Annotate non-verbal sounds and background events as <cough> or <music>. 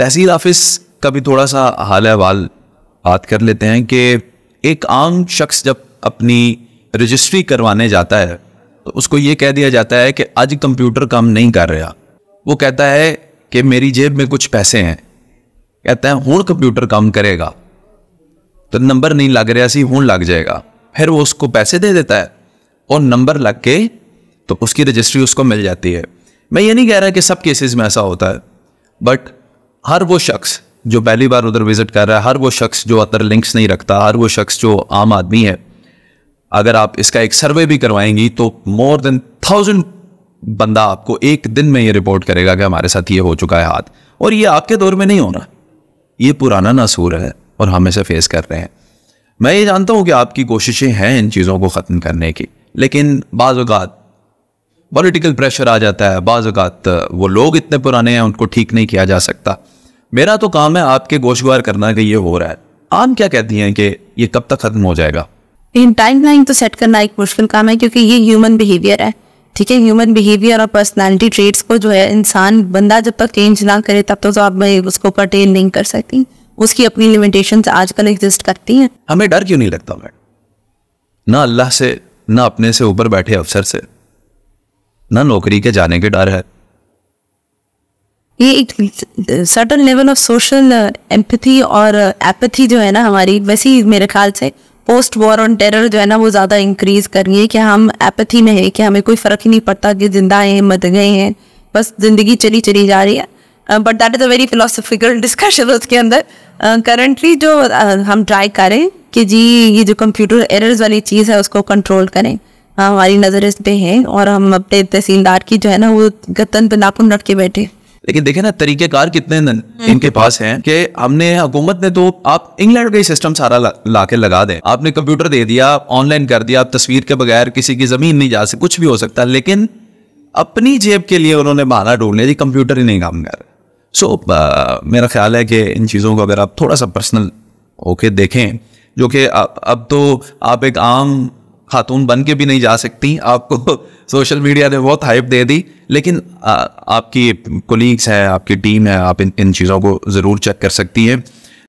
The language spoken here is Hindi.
तहसील ऑफिस का भी थोड़ा सा हाल अहवाल बात कर लेते हैं कि एक आम शख्स जब अपनी रजिस्ट्री करवाने जाता है तो उसको ये कह दिया जाता है कि आज कंप्यूटर काम नहीं कर रहा वो कहता है कि मेरी जेब में कुछ पैसे हैं कहता है हूँ कंप्यूटर काम करेगा तो नंबर नहीं लग रहा सी हूँ लग जाएगा फिर वो उसको पैसे दे देता है और नंबर लग के तो उसकी रजिस्ट्री उसको मिल जाती है मैं ये नहीं कह रहा कि सब केसेस में ऐसा होता है बट हर वो शख्स जो पहली बार उधर विजिट कर रहा है हर वो शख्स जो अतर लिंक्स नहीं रखता हर वो शख्स जो आम आदमी है अगर आप इसका एक सर्वे भी करवाएंगी तो मोर देन थाउजेंड बंदा आपको एक दिन में ये रिपोर्ट करेगा कि हमारे साथ ये हो चुका है हाथ और ये आपके दौर में नहीं होना ये पुराना नासूर है और हम इसे फेस कर रहे हैं मैं ये जानता हूँ कि आपकी कोशिशें हैं इन चीज़ों को ख़त्म करने की लेकिन बाज़ात पॉलिटिकल प्रेशर आ जाता है बाज़ात वो लोग इतने पुराने हैं उनको ठीक नहीं किया जा सकता मेरा तो काम है आपके गोशवार करना कि ये हो रहा है आम क्या कहती हैं कि ये कब तक ख़त्म हो जाएगा इन टाइमलाइन तो सेट करना एक मुश्किल काम है क्योंकि ये ह्यूमन बिहेवियर है ठीक है ह्यूमन बिहेवियर और पर्सनालिटी ट्रेट्स को जो है इंसान बंदा जब तक चेंज ना करे तब तक तो आप उसको परटेन नहीं कर सकती उसकी अपनी लिमिटेशन आजकल एग्जिस्ट करती हैं हमें डर क्यों नहीं लगता मैडम ना अल्लाह से ना अपने से ऊपर बैठे अफसर से न नौकरी के जाने के डर है ये एक certain level of social empathy और एपथी uh, जो है ना हमारी ही मेरे ख्याल से पोस्ट वॉर ऑन टेरर जो है ना वो ज़्यादा इंक्रीज कर रही है कि हम एपथी में है कि हमें कोई फ़र्क ही नहीं पड़ता कि जिंदा हैं मत गए हैं बस जिंदगी चली चली जा रही है but that is a very philosophical discussion उसके अंदर करंटली uh, जो uh, हम ट्राई करें कि जी ये जो कंप्यूटर एरर्स वाली चीज़ है उसको कंट्रोल करें हमारी नज़र इस पे है और हम अपने तहसीलदार की जो है ना वो गतन पे नाखून रख के बैठे लेकिन देखे ना तरीकेकार कितने इनके पास हैं कि हमने हुकूमत ने तो आप इंग्लैंड का ही सिस्टम सारा ला, ला के लगा दे आपने कंप्यूटर दे दिया ऑनलाइन कर दिया आप तस्वीर के बगैर किसी की जमीन नहीं जा सकती कुछ भी हो सकता लेकिन अपनी जेब के लिए उन्होंने बहाना ढूंढ लिया जी कंप्यूटर ही नहीं काम कर सो मेरा ख्याल है कि इन चीज़ों को अगर आप थोड़ा सा पर्सनल होके देखें जो कि अब तो आप एक आम खातून बन के भी नहीं जा सकती आपको सोशल <laughs> मीडिया ने बहुत हाइप दे दी लेकिन आ, आपकी कोलीग्स हैं आपकी टीम है आप इन इन चीज़ों को ज़रूर चेक कर सकती हैं